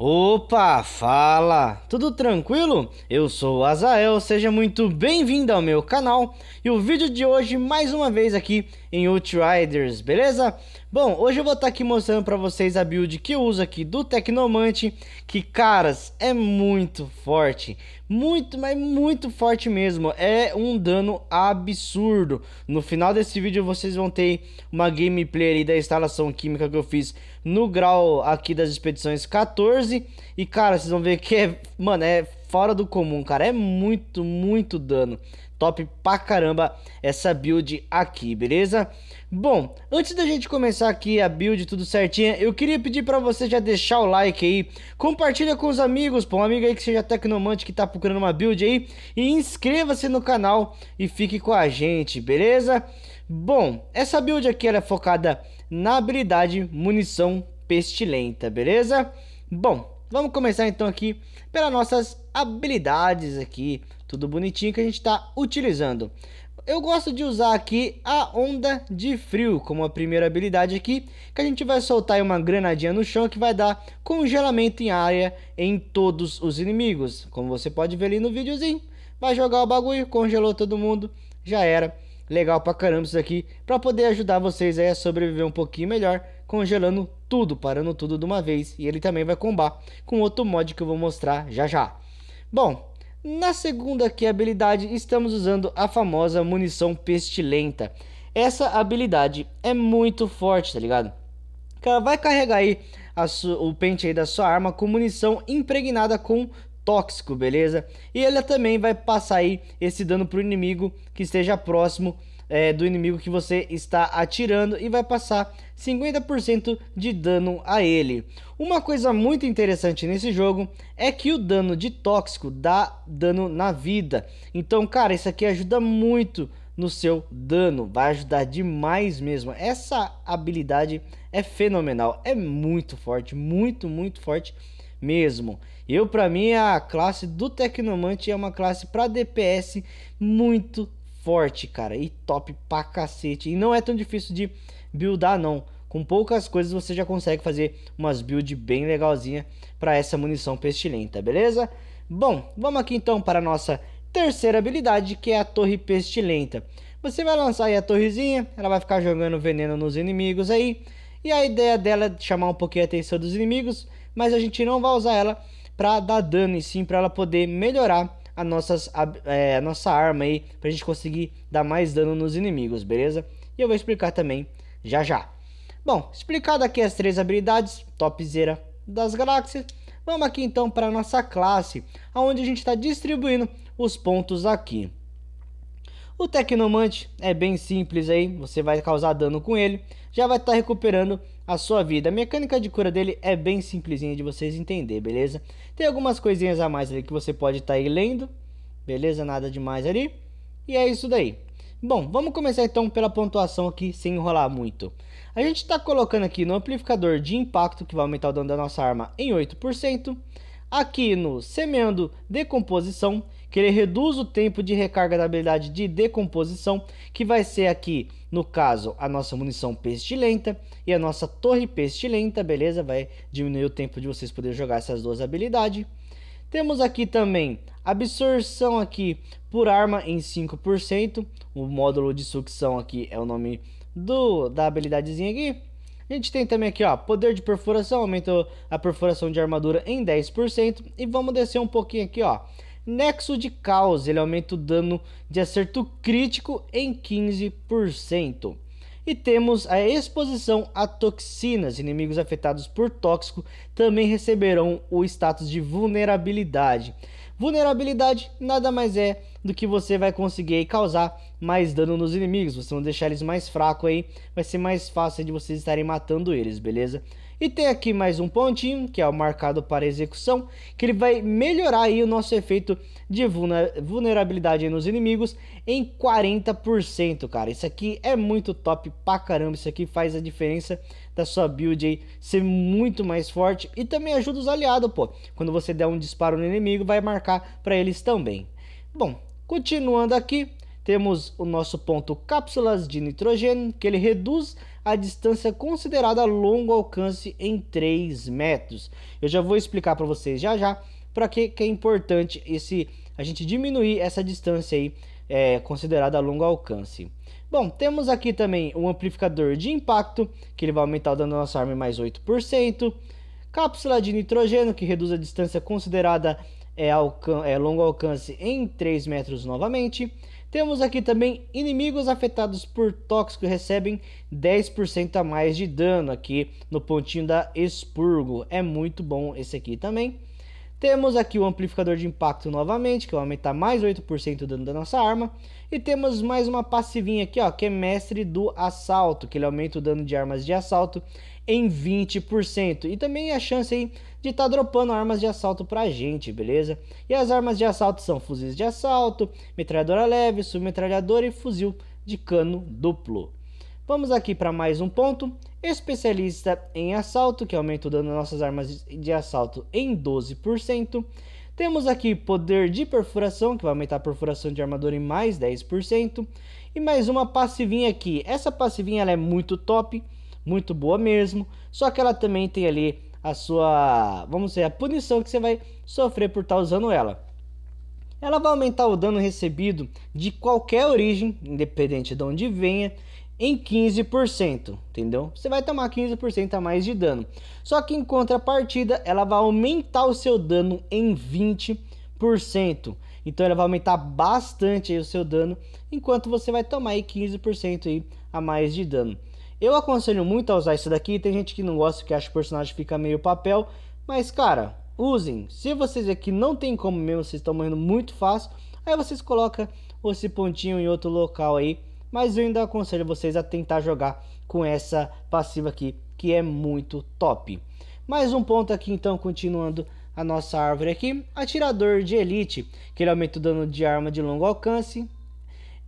Opa, fala! Tudo tranquilo? Eu sou o Azael, seja muito bem-vindo ao meu canal e o vídeo de hoje mais uma vez aqui em Outriders, beleza? Bom, hoje eu vou estar tá aqui mostrando para vocês a build que eu uso aqui do Tecnomante, que, caras, é muito forte, muito, mas muito forte mesmo, é um dano absurdo. No final desse vídeo vocês vão ter uma gameplay da instalação química que eu fiz no grau aqui das expedições 14, e, cara, vocês vão ver que é, mano, é fora do comum, cara, é muito, muito dano top pra caramba essa build aqui, beleza? Bom, antes da gente começar aqui a build tudo certinha, eu queria pedir pra você já deixar o like aí, compartilha com os amigos, pô, um amigo aí que seja tecnomante que tá procurando uma build aí, e inscreva-se no canal e fique com a gente, beleza? Bom, essa build aqui ela é focada na habilidade munição pestilenta, beleza? Bom, vamos começar então aqui pelas nossas habilidades aqui, tudo bonitinho que a gente está utilizando. Eu gosto de usar aqui a onda de frio como a primeira habilidade aqui, que a gente vai soltar uma granadinha no chão que vai dar congelamento em área em todos os inimigos. Como você pode ver ali no videozinho, vai jogar o bagulho, congelou todo mundo, já era. Legal pra caramba isso aqui, pra poder ajudar vocês aí a sobreviver um pouquinho melhor, congelando tudo, parando tudo de uma vez. E ele também vai combar com outro mod que eu vou mostrar já já. Bom, na segunda aqui, habilidade, estamos usando a famosa munição pestilenta. Essa habilidade é muito forte, tá ligado? Cara, vai carregar aí o pente aí da sua arma com munição impregnada com tóxico, beleza? E ela também vai passar aí esse dano pro inimigo que esteja próximo é, do inimigo que você está atirando e vai passar 50% de dano a ele. Uma coisa muito interessante nesse jogo é que o dano de tóxico dá dano na vida. Então, cara, isso aqui ajuda muito no seu dano, vai ajudar demais mesmo. Essa habilidade é fenomenal, é muito forte, muito, muito forte mesmo. Eu, para mim, é a classe do Tecnomante é uma classe para DPS muito forte, cara, e top pra cacete. E não é tão difícil de buildar, não. Com poucas coisas você já consegue fazer umas build bem legalzinha para essa munição pestilenta, beleza? Bom, vamos aqui então para a nossa terceira habilidade, que é a Torre Pestilenta. Você vai lançar aí a torrezinha, ela vai ficar jogando veneno nos inimigos aí. E a ideia dela é chamar um pouquinho a atenção dos inimigos, mas a gente não vai usar ela para dar dano e sim para ela poder melhorar a, nossas, a, é, a nossa arma aí pra gente conseguir dar mais dano nos inimigos, beleza? E eu vou explicar também já já. Bom, explicado aqui as três habilidades, topzera das galáxias, vamos aqui então para nossa classe, onde a gente está distribuindo os pontos aqui. O Tecnomante é bem simples aí, você vai causar dano com ele, já vai estar tá recuperando a sua vida. A mecânica de cura dele é bem simplesinha de vocês entender, beleza? Tem algumas coisinhas a mais ali que você pode estar tá aí lendo, beleza? Nada demais ali. E é isso daí. Bom, vamos começar então pela pontuação aqui, sem enrolar muito. A gente está colocando aqui no amplificador de impacto, que vai aumentar o dano da nossa arma em 8%. Aqui no semeando decomposição, que ele reduz o tempo de recarga da habilidade de decomposição, que vai ser aqui, no caso, a nossa munição pestilenta e a nossa torre pestilenta, beleza? Vai diminuir o tempo de vocês poderem jogar essas duas habilidades. Temos aqui também absorção aqui por arma em 5%, o módulo de sucção aqui é o nome do da habilidadezinha aqui. A gente tem também aqui, ó, poder de perfuração, aumenta a perfuração de armadura em 10% e vamos descer um pouquinho aqui, ó. Nexo de Caos, ele aumenta o dano de acerto crítico em 15%. E temos a exposição a toxinas. Inimigos afetados por tóxico também receberão o status de vulnerabilidade. Vulnerabilidade nada mais é do que você vai conseguir causar mais dano nos inimigos. Você vão deixar eles mais fracos aí, vai ser mais fácil de vocês estarem matando eles, beleza? E tem aqui mais um pontinho, que é o marcado para execução, que ele vai melhorar aí o nosso efeito de vulnerabilidade nos inimigos em 40%, cara. Isso aqui é muito top pra caramba, isso aqui faz a diferença da sua build aí ser muito mais forte e também ajuda os aliados, pô. Quando você der um disparo no inimigo, vai marcar para eles também. Bom, continuando aqui, temos o nosso ponto cápsulas de nitrogênio, que ele reduz a distância considerada longo alcance em 3 metros. Eu já vou explicar para vocês já já para que, que é importante esse a gente diminuir essa distância aí é, considerada longo alcance. Bom, temos aqui também um amplificador de impacto, que ele vai aumentar o dano da nossa arma em mais 8%. Cápsula de nitrogênio, que reduz a distância considerada é, alcan é longo alcance em 3 metros novamente. Temos aqui também inimigos afetados por tóxico recebem 10% a mais de dano aqui no pontinho da expurgo. É muito bom esse aqui também. Temos aqui o amplificador de impacto novamente, que vai aumentar mais 8% o dano da nossa arma. E temos mais uma passivinha aqui, ó, que é mestre do assalto, que ele aumenta o dano de armas de assalto em 20%. E também a chance aí de estar tá dropando armas de assalto pra gente, beleza? E as armas de assalto são fuzis de assalto, metralhadora leve, submetralhadora e fuzil de cano duplo. Vamos aqui para mais um ponto. Especialista em assalto, que aumenta o dano das nossas armas de assalto em 12%. Temos aqui poder de perfuração, que vai aumentar a perfuração de armadura em mais 10%. E mais uma passivinha aqui. Essa passivinha ela é muito top, muito boa mesmo. Só que ela também tem ali a sua, vamos dizer, a punição que você vai sofrer por estar tá usando ela. Ela vai aumentar o dano recebido de qualquer origem, independente de onde venha, em 15%, entendeu? Você vai tomar 15% a mais de dano. Só que em contrapartida, ela vai aumentar o seu dano em 20%. Então ela vai aumentar bastante o seu dano, enquanto você vai tomar aí 15% aí a mais de dano. Eu aconselho muito a usar isso daqui, tem gente que não gosta, que acha que o personagem fica meio papel, mas cara, usem. Se vocês aqui não tem como mesmo, vocês estão morrendo muito fácil, aí vocês colocam esse pontinho em outro local aí, mas eu ainda aconselho vocês a tentar jogar com essa passiva aqui, que é muito top. Mais um ponto aqui então, continuando a nossa árvore aqui, atirador de elite, que ele aumenta o dano de arma de longo alcance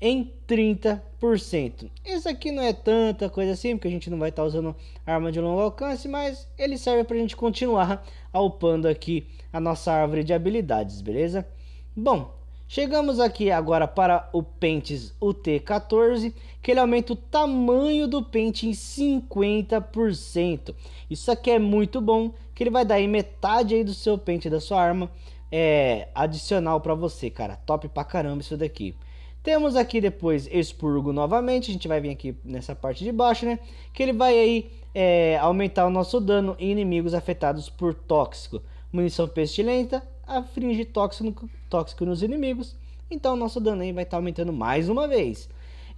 em 30%. Esse aqui não é tanta coisa assim, porque a gente não vai estar tá usando arma de longo alcance, mas ele serve para a gente continuar alpando aqui a nossa árvore de habilidades, beleza? Bom, Chegamos aqui agora para o Pentes UT14, que ele aumenta o tamanho do pente em 50%. Isso aqui é muito bom, que ele vai dar aí metade aí do seu pente da sua arma é, adicional para você, cara. Top pra caramba isso daqui. Temos aqui depois expurgo novamente, a gente vai vir aqui nessa parte de baixo, né? Que ele vai aí é, aumentar o nosso dano em inimigos afetados por tóxico. Munição pestilenta, a fingir tóxico, tóxico nos inimigos, então nosso dano aí vai estar tá aumentando mais uma vez.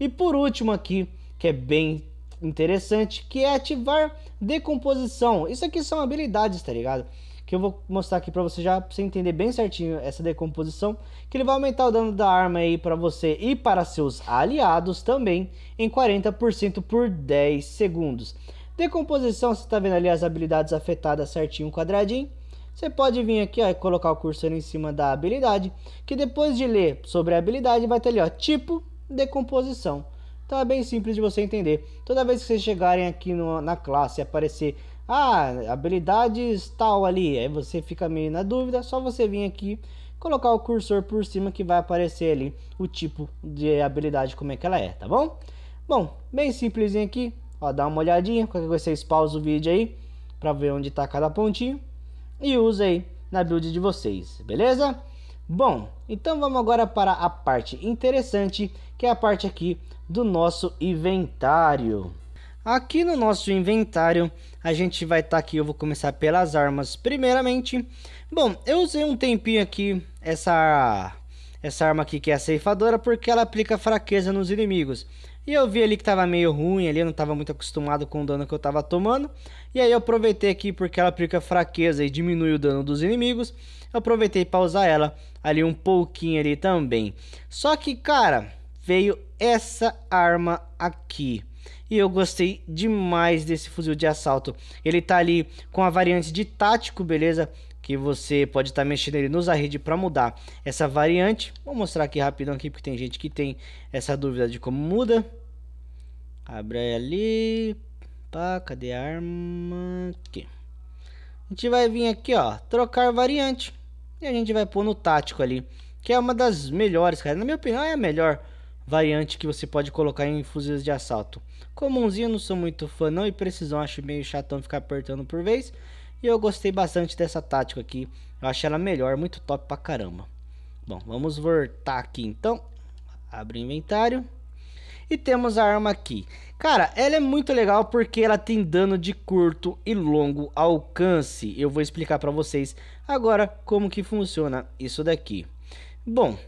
E por último aqui, que é bem interessante, que é ativar decomposição. Isso aqui são habilidades, tá ligado? Que eu vou mostrar aqui pra você já, pra você entender bem certinho essa decomposição, que ele vai aumentar o dano da arma aí pra você e para seus aliados também em 40% por 10 segundos. Decomposição, você tá vendo ali as habilidades afetadas certinho, quadradinho. Você pode vir aqui ó, e colocar o cursor em cima da habilidade, que depois de ler sobre a habilidade vai ter ali ó, tipo decomposição. Então é bem simples de você entender. Toda vez que vocês chegarem aqui no, na classe e aparecer ah, habilidades tal ali, aí você fica meio na dúvida, só você vir aqui colocar o cursor por cima que vai aparecer ali o tipo de habilidade, como é que ela é, tá bom? Bom, bem simplesinho aqui, ó, dá uma olhadinha, qualquer coisa vocês pausam o vídeo aí para ver onde está cada pontinho e aí na build de vocês, beleza? Bom, então vamos agora para a parte interessante, que é a parte aqui do nosso inventário. Aqui no nosso inventário, a gente vai estar tá aqui, eu vou começar pelas armas primeiramente. Bom, eu usei um tempinho aqui essa essa arma aqui que é a ceifadora porque ela aplica fraqueza nos inimigos. E eu vi ali que tava meio ruim ali, eu não tava muito acostumado com o dano que eu tava tomando. E aí eu aproveitei aqui porque ela aplica fraqueza e diminui o dano dos inimigos. Eu aproveitei para usar ela ali um pouquinho ali também. Só que, cara, veio essa arma aqui. E eu gostei demais desse fuzil de assalto. Ele tá ali com a variante de tático, beleza? que você pode estar tá mexendo ele nos rede para mudar essa variante. Vou mostrar aqui rapidão aqui porque tem gente que tem essa dúvida de como muda. Abre ali, pá, cadê a arma aqui? A gente vai vir aqui, ó, trocar variante e a gente vai pôr no tático ali, que é uma das melhores, cara. Na minha opinião é a melhor variante que você pode colocar em fuzis de assalto. Comunzinho, não sou muito fã não e precisão, acho meio chatão ficar apertando por vez. E eu gostei bastante dessa tática aqui. Eu achei ela melhor, muito top pra caramba. Bom, vamos voltar aqui então. Abre o inventário. E temos a arma aqui. Cara, ela é muito legal porque ela tem dano de curto e longo alcance. Eu vou explicar pra vocês agora como que funciona isso daqui. Bom,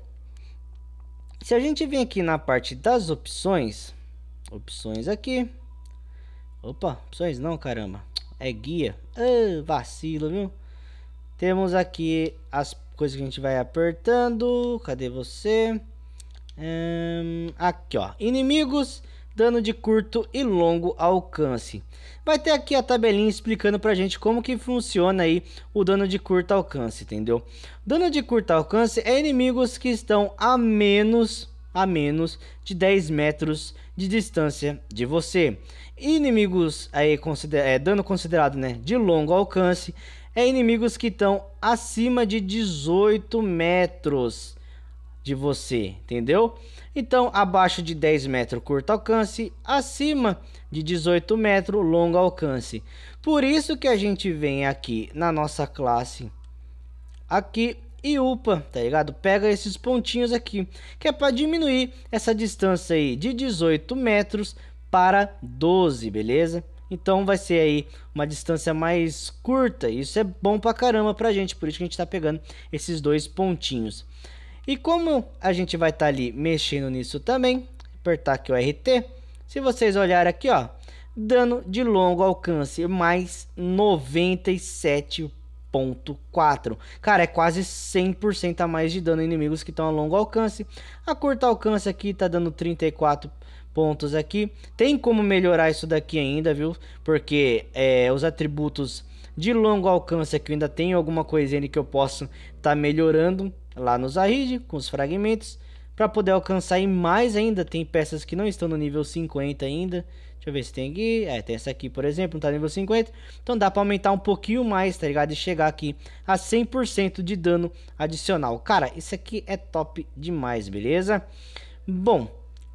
se a gente vem aqui na parte das opções... Opções aqui... Opa, opções não, caramba. É guia. Ah, vacilo, viu? Temos aqui as coisas que a gente vai apertando. Cadê você? Hum, aqui, ó. Inimigos, dano de curto e longo alcance. Vai ter aqui a tabelinha explicando pra gente como que funciona aí o dano de curto alcance, entendeu? Dano de curto alcance é inimigos que estão a menos a menos de 10 metros de distância de você. Inimigos aí considera é, dano considerado né, de longo alcance é inimigos que estão acima de 18 metros de você, entendeu? Então, abaixo de 10 metros, curto alcance, acima de 18 metros, longo alcance. Por isso que a gente vem aqui na nossa classe, aqui, e upa, tá ligado? Pega esses pontinhos aqui, que é para diminuir essa distância aí de 18 metros para 12, beleza? Então vai ser aí uma distância mais curta, isso é bom pra caramba pra gente, por isso que a gente tá pegando esses dois pontinhos. E como a gente vai estar tá ali mexendo nisso também, apertar aqui o RT, se vocês olharem aqui ó, dano de longo alcance mais 97%. 4. Cara, é quase 100% a mais de dano em inimigos que estão a longo alcance. A curto alcance aqui tá dando 34 pontos aqui. Tem como melhorar isso daqui ainda, viu? Porque é, os atributos de longo alcance aqui ainda tem alguma coisinha que eu posso tá melhorando lá no Zahid, com os fragmentos. Para poder alcançar e mais ainda, tem peças que não estão no nível 50 ainda. Deixa eu ver se tem aqui. É, tem essa aqui, por exemplo, não tá nível 50. Então dá pra aumentar um pouquinho mais, tá ligado? E chegar aqui a 100% de dano adicional. Cara, isso aqui é top demais, beleza? Bom,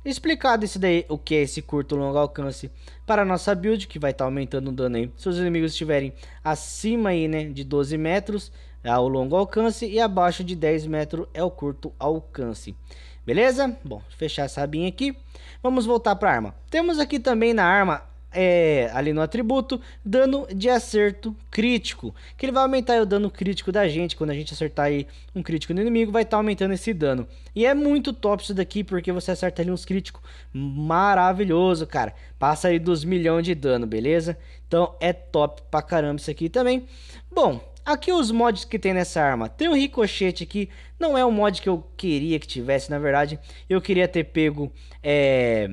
explicado isso daí, o que é esse curto longo alcance para a nossa build, que vai estar tá aumentando o dano aí. Se os inimigos estiverem acima aí, né, de 12 metros, é o longo alcance. E abaixo de 10 metros é o curto alcance. Beleza? Bom, fechar essa abinha aqui. Vamos voltar para a arma. Temos aqui também na arma, é, ali no atributo, dano de acerto crítico. Que ele vai aumentar o dano crítico da gente. Quando a gente acertar aí um crítico no inimigo, vai estar tá aumentando esse dano. E é muito top isso daqui, porque você acerta ali uns críticos. Maravilhoso, cara. Passa aí dos milhões de dano, beleza? Então é top pra caramba isso aqui também. Bom, Aqui os mods que tem nessa arma. Tem o ricochete aqui, não é um mod que eu queria que tivesse, na verdade. Eu queria ter pego é,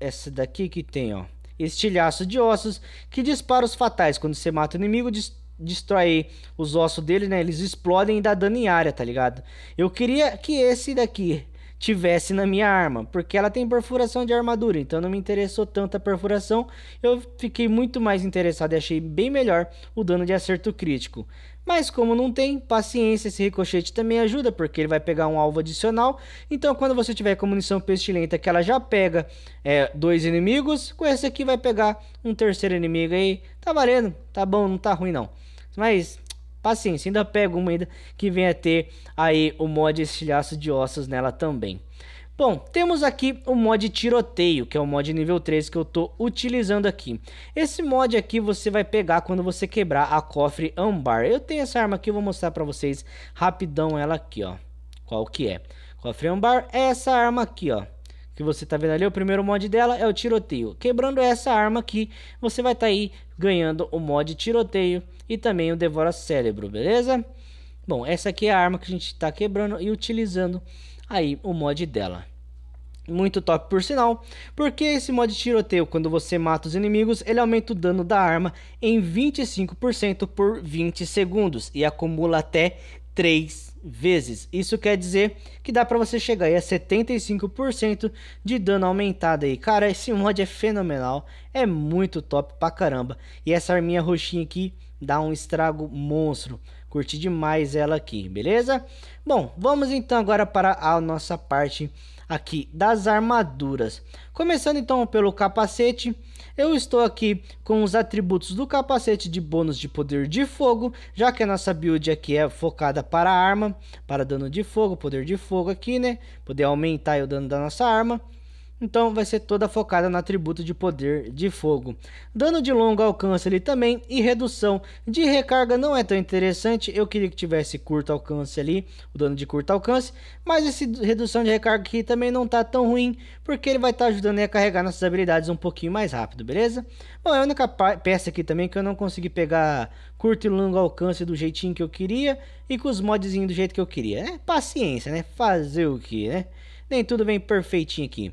essa daqui que tem, ó. Estilhaço de ossos, que dispara os fatais. Quando você mata o inimigo, destrói destrói os ossos dele, né? Eles explodem e dá dano em área, tá ligado? Eu queria que esse daqui tivesse na minha arma, porque ela tem perfuração de armadura, então não me interessou tanto a perfuração, eu fiquei muito mais interessado e achei bem melhor o dano de acerto crítico. Mas como não tem, paciência, esse ricochete também ajuda, porque ele vai pegar um alvo adicional. Então quando você tiver com munição pestilenta, que ela já pega é, dois inimigos, com esse aqui vai pegar um terceiro inimigo aí. Tá valendo, tá bom, não tá ruim não. Mas Paciência, ainda pego uma ainda que venha ter aí o mod estilhaço de ossos nela também. Bom, temos aqui o mod tiroteio, que é o mod nível 3 que eu estou utilizando aqui. Esse mod aqui você vai pegar quando você quebrar a cofre ambar. Eu tenho essa arma aqui, eu vou mostrar para vocês rapidão ela aqui, ó. Qual que é? Cofre ambar é essa arma aqui, ó que você está vendo ali, o primeiro mod dela é o tiroteio. Quebrando essa arma aqui, você vai estar tá aí ganhando o mod tiroteio e também o devora cérebro, beleza? Bom, essa aqui é a arma que a gente está quebrando e utilizando aí o mod dela. Muito top por sinal, porque esse mod tiroteio, quando você mata os inimigos, ele aumenta o dano da arma em 25% por 20 segundos e acumula até três vezes. Isso quer dizer que dá para você chegar aí a 75% de dano aumentado aí. Cara, esse mod é fenomenal, é muito top pra caramba. E essa arminha roxinha aqui dá um estrago monstro. Curti demais ela aqui, beleza? Bom, vamos então agora para a nossa parte aqui das armaduras. Começando então pelo capacete, eu estou aqui com os atributos do capacete de bônus de poder de fogo, já que a nossa build aqui é focada para arma, para dano de fogo, poder de fogo aqui, né? Poder aumentar o dano da nossa arma então vai ser toda focada no atributo de poder de fogo. Dano de longo alcance ali também e redução de recarga não é tão interessante, eu queria que tivesse curto alcance ali, o dano de curto alcance, mas esse redução de recarga aqui também não tá tão ruim, porque ele vai estar tá ajudando a carregar nossas habilidades um pouquinho mais rápido, beleza? Bom, é a única peça aqui também que eu não consegui pegar curto e longo alcance do jeitinho que eu queria e com os modzinhos do jeito que eu queria. É paciência, né? Fazer o que, né? Nem tudo vem perfeitinho aqui.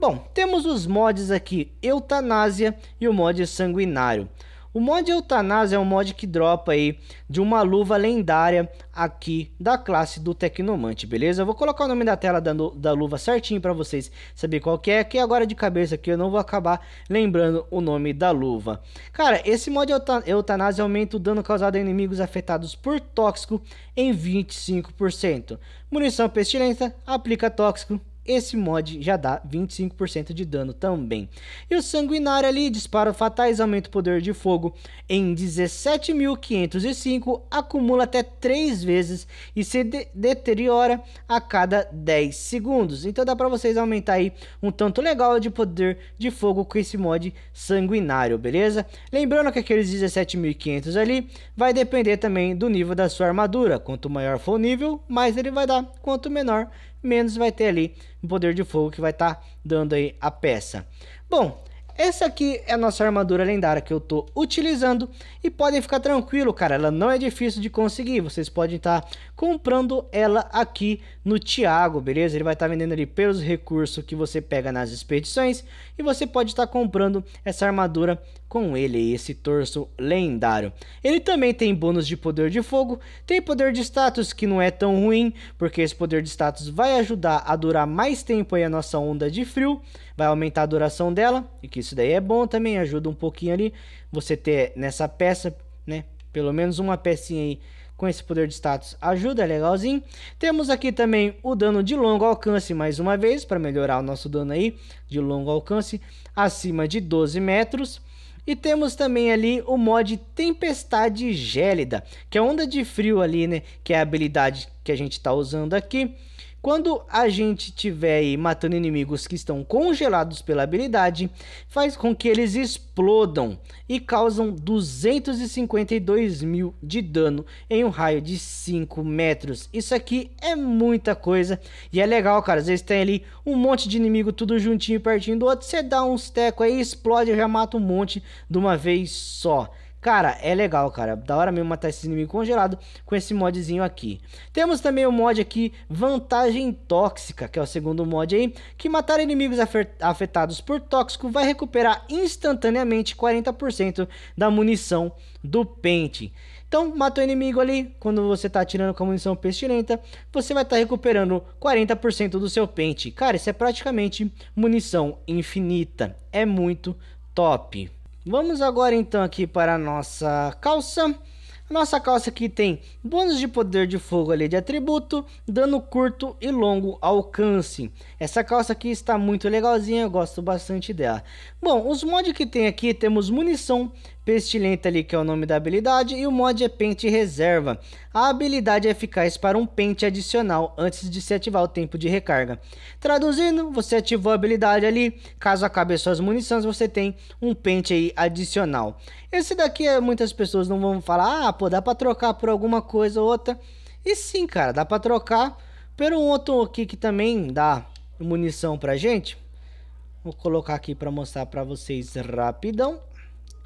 Bom, temos os mods aqui, Eutanásia e o mod Sanguinário. O mod Eutanásia é um mod que dropa aí de uma luva lendária aqui da classe do Tecnomante, beleza? Eu vou colocar o nome da tela da, da luva certinho para vocês saber qual que é, que agora de cabeça aqui eu não vou acabar lembrando o nome da luva. Cara, esse mod Eutanásia aumenta o dano causado a inimigos afetados por tóxico em 25%. Munição pestilenta aplica tóxico esse mod já dá 25% de dano também. E o Sanguinário ali, disparo fatais, aumenta o poder de fogo em 17.505, acumula até 3 vezes e se de deteriora a cada 10 segundos. Então dá para vocês aumentar aí um tanto legal de poder de fogo com esse mod Sanguinário, beleza? Lembrando que aqueles 17.500 ali vai depender também do nível da sua armadura. Quanto maior for o nível, mais ele vai dar, quanto menor menos vai ter ali o poder de fogo que vai estar tá dando aí a peça. Bom, essa aqui é a nossa armadura lendária que eu tô utilizando. E podem ficar tranquilo, cara. Ela não é difícil de conseguir. Vocês podem estar tá comprando ela aqui no Thiago, beleza? Ele vai estar tá vendendo ali pelos recursos que você pega nas expedições. E você pode estar tá comprando essa armadura com ele, esse torso lendário. Ele também tem bônus de poder de fogo, tem poder de status que não é tão ruim, porque esse poder de status vai ajudar a durar mais tempo aí a nossa onda de frio, vai aumentar a duração dela, e que isso daí é bom também, ajuda um pouquinho ali. Você ter nessa peça, né? Pelo menos uma pecinha aí com esse poder de status ajuda, é legalzinho. Temos aqui também o dano de longo alcance, mais uma vez, para melhorar o nosso dano aí, de longo alcance, acima de 12 metros. E temos também ali o mod Tempestade Gélida, que é onda de frio ali, né, que é a habilidade que a gente está usando aqui. Quando a gente tiver aí matando inimigos que estão congelados pela habilidade, faz com que eles explodam e causam 252 mil de dano em um raio de 5 metros. Isso aqui é muita coisa e é legal, cara. Às vezes tem ali um monte de inimigo tudo juntinho pertinho do outro, você dá uns teco aí, explode e já mata um monte de uma vez só. Cara, é legal, cara. Da hora mesmo matar esse inimigo congelado com esse modzinho aqui. Temos também o mod aqui, Vantagem Tóxica, que é o segundo mod aí, que matar inimigos afetados por tóxico vai recuperar instantaneamente 40% da munição do pente. Então, matou o inimigo ali, quando você tá atirando com a munição pestilenta, você vai estar tá recuperando 40% do seu pente. Cara, isso é praticamente munição infinita. É muito top. Vamos agora então aqui para a nossa calça. A nossa calça aqui tem bônus de poder de fogo ali de atributo, dano curto e longo alcance. Essa calça aqui está muito legalzinha, eu gosto bastante dela. Bom, os mods que tem aqui, temos munição, Pestilenta ali que é o nome da habilidade e o mod é pente reserva. A habilidade é eficaz para um pente adicional antes de se ativar o tempo de recarga. Traduzindo, você ativou a habilidade ali, caso acabe suas munições, você tem um pente aí adicional. Esse daqui é, muitas pessoas não vão falar, ah, pô, dá para trocar por alguma coisa ou outra. E sim, cara, dá para trocar por um outro aqui que também dá munição pra gente. Vou colocar aqui para mostrar para vocês rapidão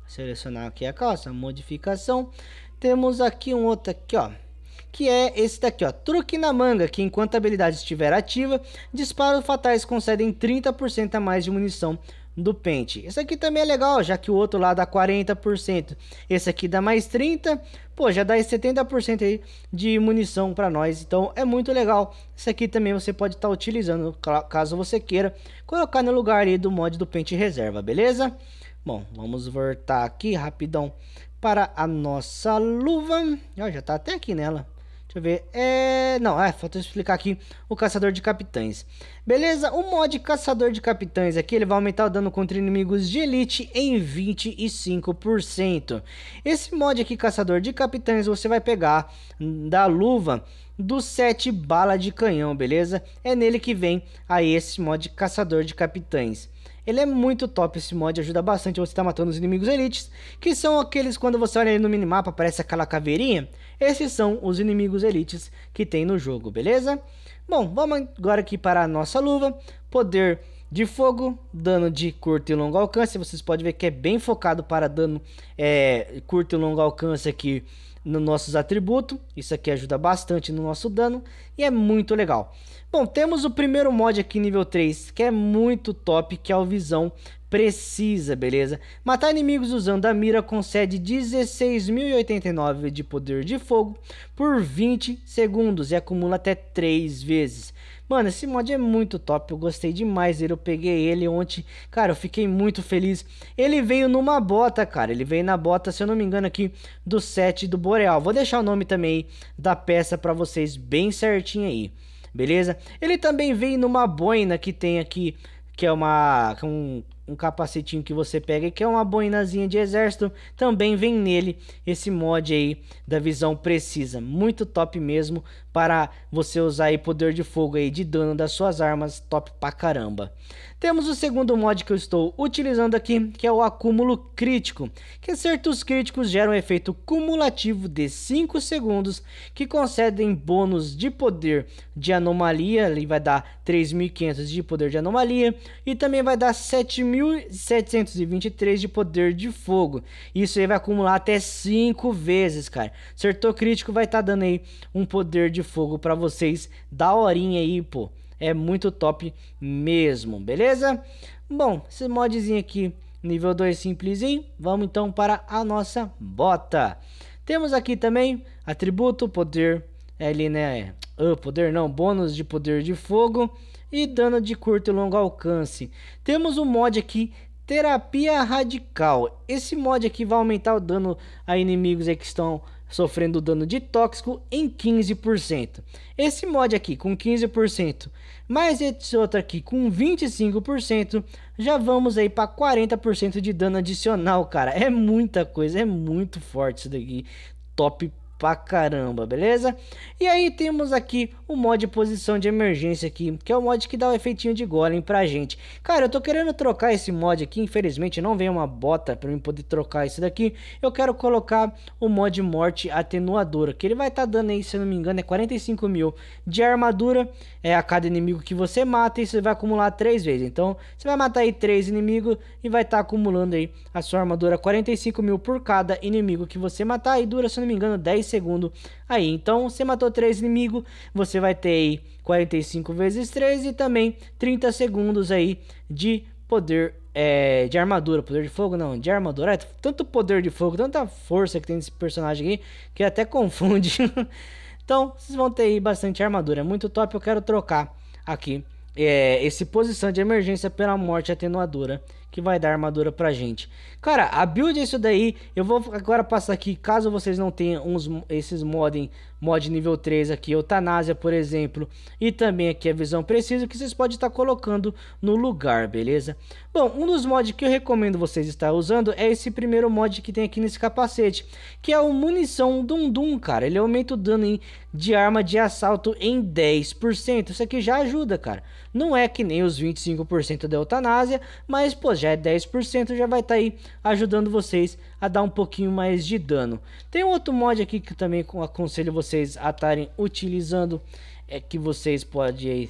selecionar aqui a calça, modificação. Temos aqui um outro aqui, ó, que é esse daqui, ó, truque na manga, que enquanto a habilidade estiver ativa, disparos fatais concedem 30% a mais de munição do pente. Esse aqui também é legal, já que o outro lá dá 40%. Esse aqui dá mais 30%. Pô, já dá 70% aí de munição para nós. Então é muito legal. Esse aqui também você pode estar tá utilizando caso você queira colocar no lugar aí do mod do pente reserva, beleza? Bom, vamos voltar aqui rapidão para a nossa luva. Ó, já está até aqui nela. Deixa eu ver. É... Não, é, falta explicar aqui o Caçador de Capitães. Beleza? O mod Caçador de Capitães aqui, ele vai aumentar o dano contra inimigos de elite em 25%. Esse mod aqui, Caçador de Capitães, você vai pegar da luva do 7 bala de canhão, beleza? É nele que vem aí esse mod Caçador de Capitães. Ele é muito top esse mod, ajuda bastante você estar tá matando os inimigos elites, que são aqueles quando você olha no minimapa aparece aquela caveirinha. Esses são os inimigos elites que tem no jogo, beleza? Bom, vamos agora aqui para a nossa luva, poder de fogo, dano de curto e longo alcance, vocês podem ver que é bem focado para dano é, curto e longo alcance aqui nos nossos atributos, isso aqui ajuda bastante no nosso dano e é muito legal. Bom, temos o primeiro mod aqui nível 3, que é muito top, que é o Visão Precisa, beleza? Matar inimigos usando a mira concede 16.089 de poder de fogo por 20 segundos e acumula até 3 vezes. Mano, esse mod é muito top, eu gostei demais dele, eu peguei ele ontem, cara, eu fiquei muito feliz. Ele veio numa bota, cara, ele veio na bota, se eu não me engano aqui, do set do Boreal. Vou deixar o nome também da peça pra vocês bem certinho aí beleza? Ele também vem numa boina que tem aqui, que é uma é um, um capacetinho que você pega, que é uma boinazinha de exército, também vem nele esse mod aí da visão precisa, muito top mesmo, para você usar aí poder de fogo aí de dano das suas armas, top pra caramba. Temos o segundo mod que eu estou utilizando aqui, que é o acúmulo crítico, que certos críticos geram um efeito cumulativo de 5 segundos, que concedem bônus de poder de anomalia, ele vai dar 3.500 de poder de anomalia, e também vai dar 7.723 de poder de fogo. Isso aí vai acumular até 5 vezes, cara. Acertou crítico vai estar tá dando aí um poder de fogo para vocês. Da horinha aí, pô. É muito top mesmo, beleza? Bom, esse modzinho aqui, nível 2 simplesinho. Vamos então para a nossa bota. Temos aqui também atributo, poder, é ali né, uh, poder não, bônus de poder de fogo e dano de curto e longo alcance. Temos um mod aqui Terapia Radical. Esse mod aqui vai aumentar o dano a inimigos que estão sofrendo dano de tóxico em 15%. Esse mod aqui com 15%, mais esse outro aqui com 25%, já vamos aí para 40% de dano adicional, cara. É muita coisa, é muito forte isso daqui. Top pra caramba, beleza? E aí temos aqui o mod posição de emergência aqui, que é o mod que dá o efeitinho de golem pra gente. Cara, eu tô querendo trocar esse mod aqui, infelizmente não vem uma bota pra mim poder trocar isso daqui. Eu quero colocar o mod morte atenuadora, que ele vai estar tá dando aí, se eu não me engano, é 45 mil de armadura é, a cada inimigo que você mata e você vai acumular 3 vezes. Então, você vai matar aí 3 inimigos e vai estar tá acumulando aí a sua armadura 45 mil por cada inimigo que você matar e dura, se eu não me engano, 10 segundo aí. Então, você matou 3 inimigos, você vai ter aí 45 vezes 3 e também 30 segundos aí de poder é, de armadura, poder de fogo não, de armadura, é, tanto poder de fogo, tanta força que tem esse personagem aqui, que até confunde. então, vocês vão ter aí bastante armadura, é muito top, eu quero trocar aqui é, esse posição de emergência pela morte atenuadora que vai dar armadura pra gente. Cara, a build é isso daí. Eu vou agora passar aqui, caso vocês não tenham uns, esses modem mod nível 3 aqui, eutanásia, por exemplo, e também aqui a visão precisa que vocês podem estar colocando no lugar, beleza? Bom, um dos mods que eu recomendo vocês estar usando é esse primeiro mod que tem aqui nesse capacete, que é o munição Dum Dum, cara. Ele aumenta o dano de arma de assalto em 10%. Isso aqui já ajuda, cara. Não é que nem os 25% da eutanásia, mas pô, já é 10%, já vai estar tá aí ajudando vocês a dar um pouquinho mais de dano. Tem um outro mod aqui que também aconselho vocês vocês estarem utilizando. É que vocês podem,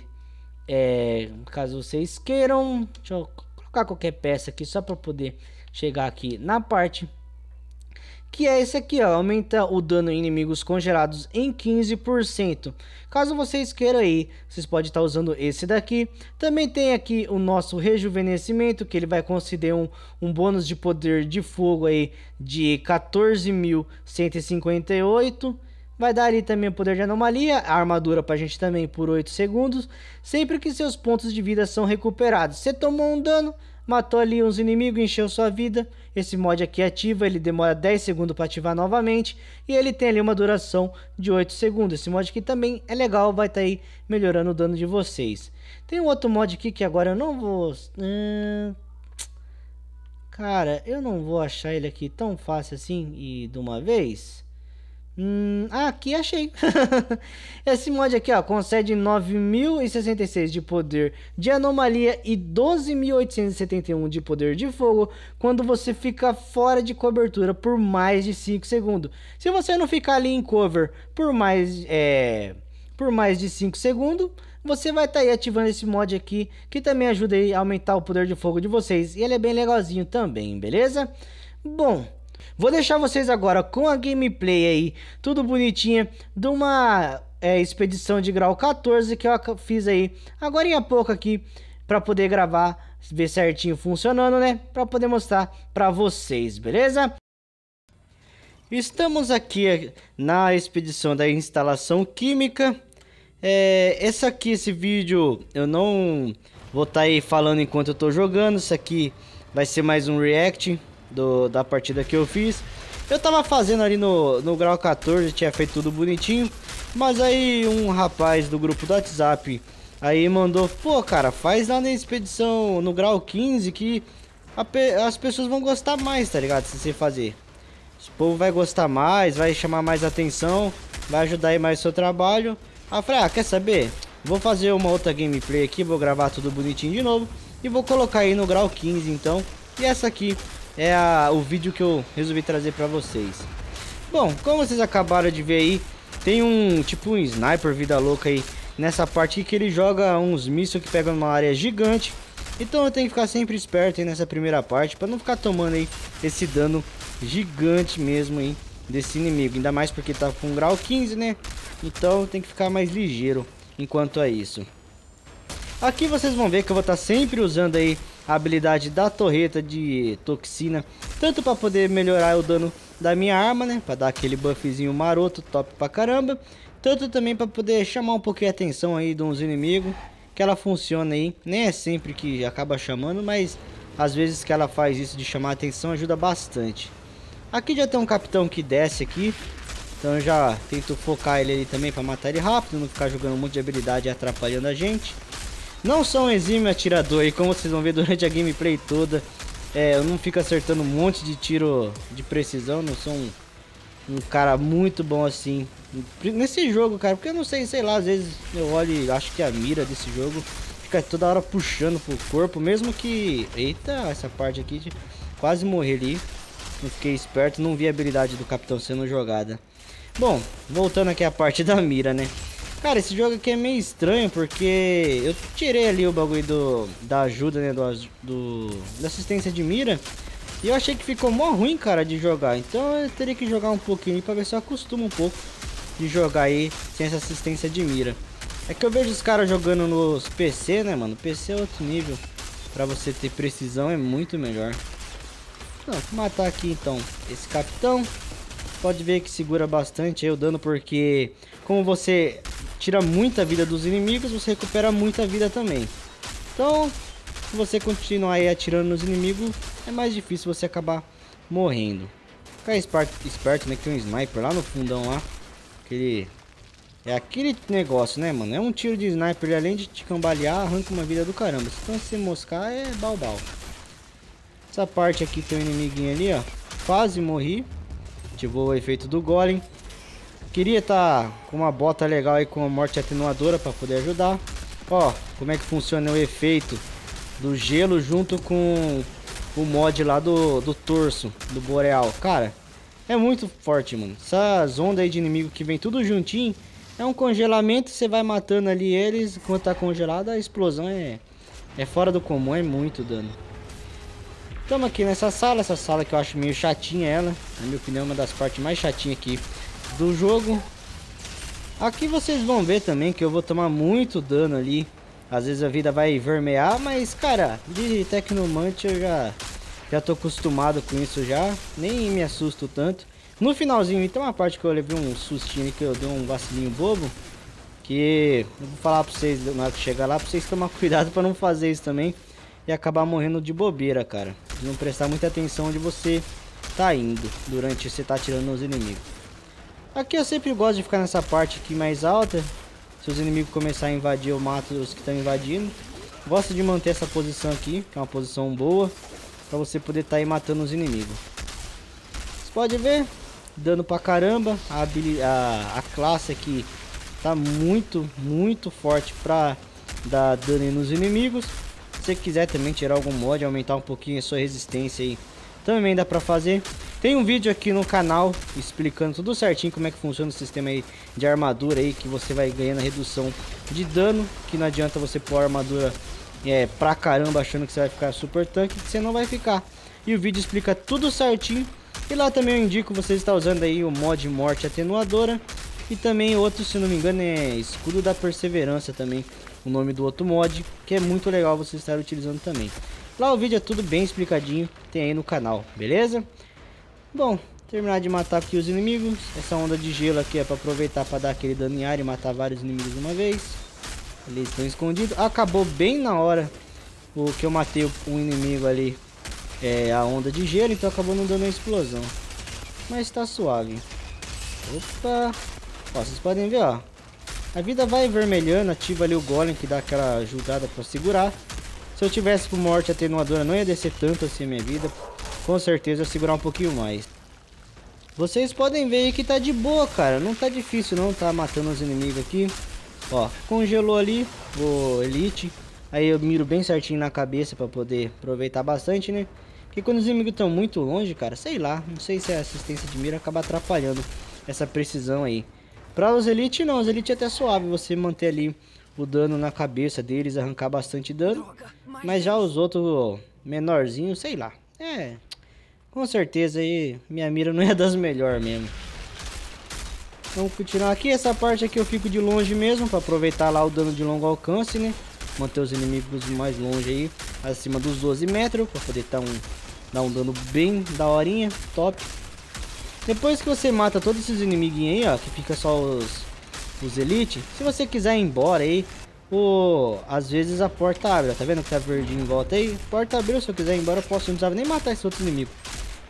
é, caso vocês queiram, deixa eu colocar qualquer peça aqui só para poder chegar aqui na parte. Que é esse aqui, ó, aumenta o dano em inimigos congelados em 15%. Caso vocês queiram aí, vocês podem estar tá usando esse daqui. Também tem aqui o nosso rejuvenescimento, que ele vai conceder um, um bônus de poder de fogo aí de 14.158 Vai dar ali também o poder de anomalia, a armadura pra gente também por 8 segundos. Sempre que seus pontos de vida são recuperados. Você tomou um dano, matou ali uns inimigos, encheu sua vida. Esse mod aqui é ativa, ele demora 10 segundos para ativar novamente. E ele tem ali uma duração de 8 segundos. Esse mod aqui também é legal, vai estar tá aí melhorando o dano de vocês. Tem um outro mod aqui que agora eu não vou... Hum... Cara, eu não vou achar ele aqui tão fácil assim e de uma vez. Hum, ah, aqui achei. Esse mod aqui, ó, concede 9.066 de poder de anomalia e 12.871 de poder de fogo quando você fica fora de cobertura por mais de 5 segundos. Se você não ficar ali em cover por mais, é, por mais de 5 segundos, você vai estar tá aí ativando esse mod aqui, que também ajuda aí a aumentar o poder de fogo de vocês. E ele é bem legalzinho também, beleza? Bom... Vou deixar vocês agora com a gameplay aí, tudo bonitinha, de uma é, expedição de grau 14 que eu fiz aí agora em pouco aqui para poder gravar, ver certinho funcionando, né? Para poder mostrar para vocês, beleza? Estamos aqui é, na expedição da instalação química. É, esse aqui, esse vídeo, eu não vou estar tá aí falando enquanto eu estou jogando. Isso aqui vai ser mais um react do, da partida que eu fiz. Eu tava fazendo ali no, no grau 14, tinha feito tudo bonitinho. Mas aí um rapaz do grupo do WhatsApp aí mandou, pô cara, faz lá na expedição no grau 15 que a, as pessoas vão gostar mais, tá ligado? Se você fazer. O povo vai gostar mais, vai chamar mais atenção, vai ajudar aí mais o seu trabalho. Aí eu falei, ah, quer saber? Vou fazer uma outra gameplay aqui, vou gravar tudo bonitinho de novo. E vou colocar aí no grau 15 então. E essa aqui é a, o vídeo que eu resolvi trazer pra vocês. Bom, como vocês acabaram de ver aí, tem um tipo um sniper vida louca aí nessa parte aqui, que ele joga uns mísseis que pegam uma área gigante. Então eu tenho que ficar sempre esperto aí nessa primeira parte para não ficar tomando aí esse dano gigante mesmo aí desse inimigo. Ainda mais porque tá com grau 15, né? Então tem que ficar mais ligeiro enquanto é isso. Aqui vocês vão ver que eu vou estar tá sempre usando aí a habilidade da torreta de toxina, tanto para poder melhorar o dano da minha arma, né, para dar aquele buffzinho maroto, top pra caramba, tanto também para poder chamar um pouquinho a atenção aí de uns inimigos, que ela funciona aí, nem é sempre que acaba chamando, mas às vezes que ela faz isso de chamar a atenção ajuda bastante. Aqui já tem um capitão que desce aqui, então já tento focar ele ali também para matar ele rápido, não ficar jogando um monte de habilidade e atrapalhando a gente. Não sou um exímio atirador e como vocês vão ver durante a gameplay toda, é, eu não fico acertando um monte de tiro de precisão, não sou um, um, cara muito bom assim nesse jogo, cara, porque eu não sei, sei lá, às vezes eu olho e acho que a mira desse jogo fica toda hora puxando pro corpo, mesmo que, eita, essa parte aqui de quase morrer ali, não fiquei esperto, não vi a habilidade do capitão sendo jogada. Bom, voltando aqui à parte da mira, né? Cara, esse jogo aqui é meio estranho porque eu tirei ali o bagulho do, da ajuda, né, do, do, da assistência de mira. E eu achei que ficou mó ruim, cara, de jogar. Então eu teria que jogar um pouquinho pra ver se eu acostumo um pouco de jogar aí sem essa assistência de mira. É que eu vejo os caras jogando nos PC, né, mano? PC é outro nível. Pra você ter precisão é muito melhor. Não, vou matar aqui então esse capitão. Pode ver que segura bastante aí o dano, porque como você tira muita vida dos inimigos, você recupera muita vida também. Então, se você continuar aí atirando nos inimigos, é mais difícil você acabar morrendo. Ficar esperto, esperto, né, que tem um sniper lá no fundão lá. Aquele... É aquele negócio, né, mano? É um tiro de sniper, além de te cambalear, arranca uma vida do caramba. Então, se você moscar, é balbal. Essa parte aqui tem um inimiguinho ali, ó. Quase morri. Ativou o efeito do golem. Queria estar tá com uma bota legal aí com a morte atenuadora para poder ajudar. Ó, como é que funciona o efeito do gelo junto com o mod lá do, do torso, do boreal. Cara, é muito forte, mano. Essas ondas aí de inimigo que vem tudo juntinho. É um congelamento, você vai matando ali eles. enquanto tá congelado, a explosão é, é fora do comum, é muito dano. Estamos aqui nessa sala, essa sala que eu acho meio chatinha ela. Na minha opinião, é uma das partes mais chatinhas aqui do jogo. Aqui vocês vão ver também que eu vou tomar muito dano ali. Às vezes a vida vai vermear, mas cara, de Tecnomante eu já, já tô acostumado com isso já. Nem me assusto tanto. No finalzinho, então, a parte que eu levei um sustinho que eu dei um vacilinho bobo. Que eu vou falar pra vocês na hora que chegar lá, pra vocês tomar cuidado pra não fazer isso também. E acabar morrendo de bobeira, cara. De não prestar muita atenção onde você tá indo durante você tá atirando nos inimigos. Aqui eu sempre gosto de ficar nessa parte aqui mais alta. Se os inimigos começarem a invadir, eu mato os que estão invadindo. Gosto de manter essa posição aqui, que é uma posição boa. Pra você poder estar tá aí matando os inimigos. Você pode ver, dando pra caramba. A, a, a classe aqui tá muito, muito forte pra dar dano nos inimigos. Se você quiser também tirar algum mod, aumentar um pouquinho a sua resistência aí, também dá pra fazer. Tem um vídeo aqui no canal explicando tudo certinho como é que funciona o sistema aí de armadura aí que você vai ganhando a redução de dano, que não adianta você pôr armadura é, pra caramba achando que você vai ficar super tanque, que você não vai ficar. E o vídeo explica tudo certinho. E lá também eu indico você estar usando aí o mod morte atenuadora e também outro, se não me engano, é escudo da perseverança também, o nome do outro mod, que é muito legal você estar utilizando também. Lá o vídeo é tudo bem explicadinho, tem aí no canal, beleza? Bom, terminar de matar aqui os inimigos. Essa onda de gelo aqui é para aproveitar para dar aquele dano em área e matar vários inimigos de uma vez. Eles estão escondidos. Acabou bem na hora o que eu matei um inimigo ali. É a onda de gelo, então acabou não dando a explosão. Mas tá suave. Opa! Ó, vocês podem ver, ó. A vida vai vermelhando, ativa ali o golem que dá aquela ajudada para segurar. Se eu tivesse com morte atenuadora não ia descer tanto assim a minha vida, com certeza segurar um pouquinho mais. Vocês podem ver aí que tá de boa, cara. Não tá difícil não, tá matando os inimigos aqui. Ó, congelou ali, o elite. Aí eu miro bem certinho na cabeça pra poder aproveitar bastante, né? Porque quando os inimigos estão muito longe, cara, sei lá. Não sei se a assistência de mira acaba atrapalhando essa precisão aí. Pra os elite não, os elite é até suave você manter ali o dano na cabeça deles, arrancar bastante dano. Mas já os outros menorzinhos, sei lá. É, com certeza aí, minha mira não é das melhores mesmo. Vamos continuar aqui. Essa parte aqui eu fico de longe mesmo, para aproveitar lá o dano de longo alcance, né? Manter os inimigos mais longe aí, acima dos 12 metros, para poder dar tá um, dar um dano bem da horinha, top. Depois que você mata todos esses inimiguinhos aí, ó, que fica só os, os elite, se você quiser ir embora aí, o, às vezes a porta abre, ó, tá vendo que tá verdinho em volta aí? Porta abriu, se eu quiser ir embora eu posso, eu não precisava nem matar esse outro inimigo.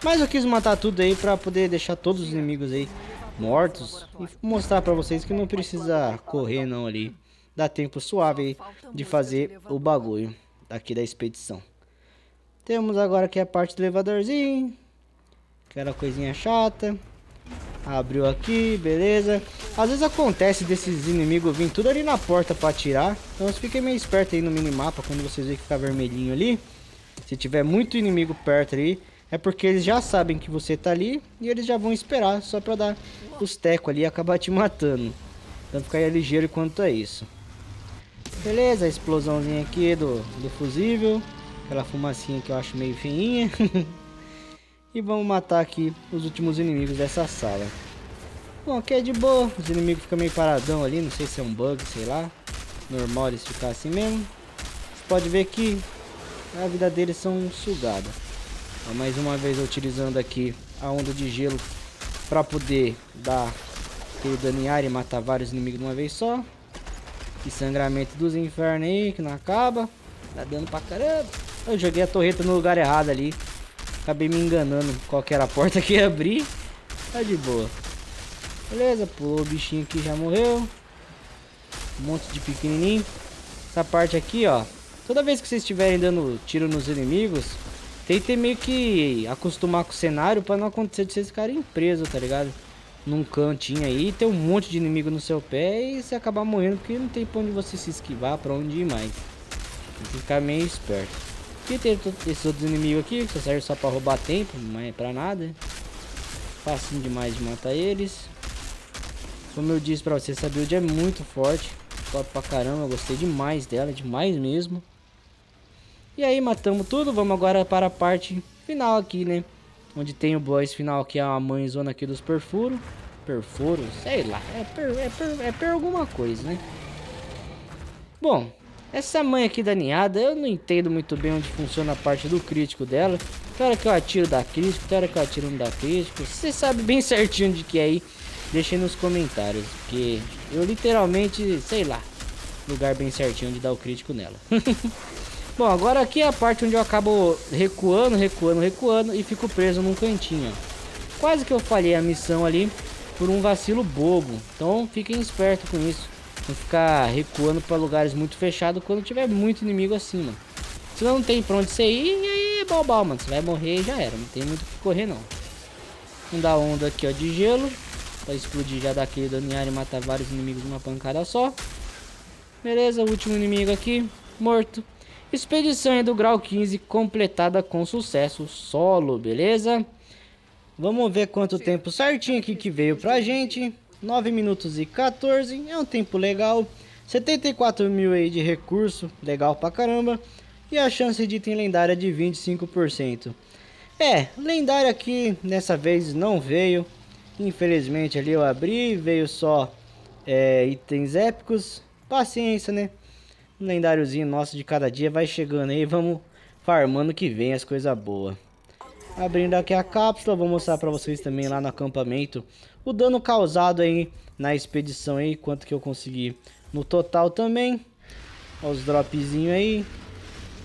Mas eu quis matar tudo aí pra poder deixar todos os inimigos aí mortos. E mostrar pra vocês que não precisa correr não ali. Dá tempo suave aí de fazer o bagulho aqui da expedição. Temos agora aqui a parte do elevadorzinho. Aquela coisinha chata. Abriu aqui, beleza. Às vezes acontece desses inimigos vir tudo ali na porta pra atirar. Então vocês fiquem meio esperto aí no minimapa quando vocês verem que ficar vermelhinho ali. Se tiver muito inimigo perto ali, é porque eles já sabem que você tá ali e eles já vão esperar só pra dar os tecos ali e acabar te matando. Então ficar ligeiro quanto a isso. Beleza, a explosãozinha aqui do, do fusível. Aquela fumacinha que eu acho meio feinha. e vamos matar aqui os últimos inimigos dessa sala. Bom, aqui é de boa. Os inimigos ficam meio paradão ali. Não sei se é um bug, sei lá. Normal eles ficar assim mesmo. Você pode ver que a vida deles são sugada mais uma vez utilizando aqui a onda de gelo para poder dar aquele dano em área e matar vários inimigos de uma vez só. E sangramento dos infernos aí, que não acaba. Dá dano pra caramba. Eu joguei a torreta no lugar errado ali. Acabei me enganando qual que era a porta que ia abrir. Tá de boa. Beleza, pulou o bichinho aqui, já morreu. Um monte de pequenininho. Essa parte aqui, ó. Toda vez que vocês estiverem dando tiro nos inimigos, Tentei meio que acostumar com o cenário pra não acontecer de vocês ficarem presos, tá ligado? Num cantinho aí, ter um monte de inimigo no seu pé e você acabar morrendo, porque não tem pra onde você se esquivar, pra onde ir mais. Tem que ficar meio esperto. E tem esses outros inimigos aqui, que só serve só pra roubar tempo, não é pra nada. Facinho demais de matar eles. Como eu disse pra vocês, essa build é muito forte. Top pra caramba, eu gostei demais dela, demais mesmo. E aí matamos tudo, vamos agora para a parte final aqui, né? Onde tem o boss final, que é a mãe zona aqui dos perfuros. Perfuros, sei lá, é per, é, per, é per alguma coisa, né? Bom, essa mãe aqui da ninhada, eu não entendo muito bem onde funciona a parte do crítico dela. Tem hora que eu atiro da crítico, tem hora que eu atiro não da crítico. Você sabe bem certinho de que é aí, deixa aí nos comentários. Porque eu literalmente, sei lá, lugar bem certinho de dar o crítico nela. Bom, agora aqui é a parte onde eu acabo recuando, recuando, recuando e fico preso num cantinho. Quase que eu falhei a missão ali por um vacilo bobo. Então fiquem espertos com isso. Não ficar recuando para lugares muito fechados quando tiver muito inimigo acima Se não tem pra onde você ir, e aí é balbal, mano. Você vai morrer e já era. Não tem muito o que correr, não. Vamos dar onda aqui, ó, de gelo. Pra explodir já daquele daninhar e matar vários inimigos numa pancada só. Beleza, último inimigo aqui. Morto. Expedição é do grau 15, completada com sucesso solo, beleza? Vamos ver quanto tempo certinho aqui que veio pra gente. 9 minutos e 14, é um tempo legal. 74 mil aí de recurso, legal pra caramba. E a chance de item lendária de 25%. É, lendária aqui nessa vez não veio. Infelizmente ali eu abri, veio só é, itens épicos. Paciência, né? lendáriozinho nosso de cada dia vai chegando aí, vamos farmando que vem as coisas boas. Abrindo aqui a cápsula, vou mostrar pra vocês também lá no acampamento o dano causado aí na expedição aí, quanto que eu consegui no total também. Ó os dropzinhos aí,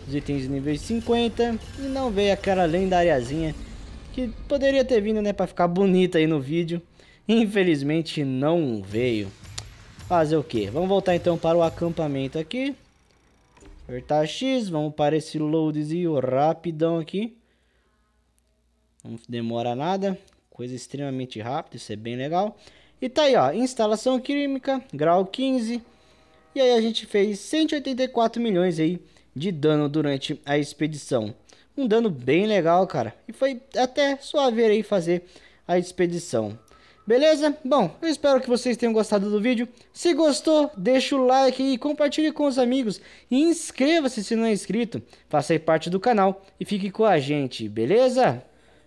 os itens de nível 50 e não veio aquela lendariazinha que poderia ter vindo, né, pra ficar bonita aí no vídeo. Infelizmente não veio. Fazer o que? Vamos voltar então para o acampamento aqui. Apertar X, vamos para esse loadzinho rapidão aqui. Não demora nada, coisa extremamente rápida, isso é bem legal. E tá aí, ó, instalação química, grau 15. E aí a gente fez 184 milhões aí de dano durante a expedição. Um dano bem legal, cara. E foi até suave aí fazer a expedição. Beleza? Bom, eu espero que vocês tenham gostado do vídeo. Se gostou, deixa o like e compartilhe com os amigos. E inscreva-se se não é inscrito. Faça parte do canal e fique com a gente, beleza?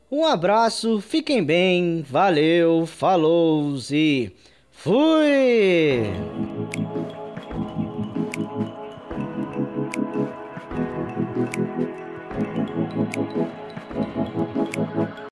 Um abraço, fiquem bem, valeu, falou e fui!